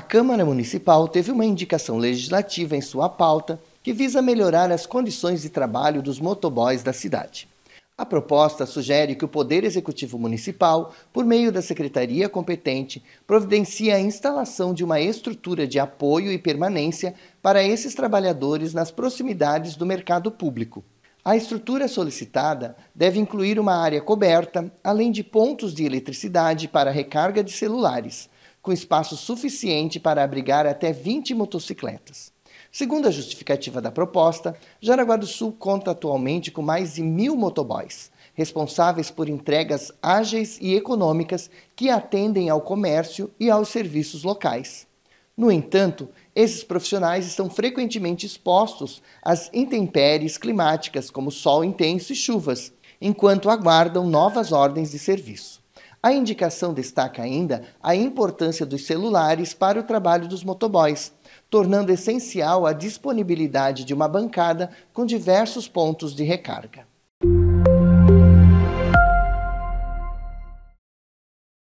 a Câmara Municipal teve uma indicação legislativa em sua pauta que visa melhorar as condições de trabalho dos motoboys da cidade. A proposta sugere que o Poder Executivo Municipal, por meio da secretaria competente, providencie a instalação de uma estrutura de apoio e permanência para esses trabalhadores nas proximidades do mercado público. A estrutura solicitada deve incluir uma área coberta, além de pontos de eletricidade para recarga de celulares, com espaço suficiente para abrigar até 20 motocicletas. Segundo a justificativa da proposta, Jaraguá do Sul conta atualmente com mais de mil motoboys, responsáveis por entregas ágeis e econômicas que atendem ao comércio e aos serviços locais. No entanto, esses profissionais estão frequentemente expostos às intempéries climáticas, como sol intenso e chuvas, enquanto aguardam novas ordens de serviço. A indicação destaca ainda a importância dos celulares para o trabalho dos motoboys, tornando essencial a disponibilidade de uma bancada com diversos pontos de recarga.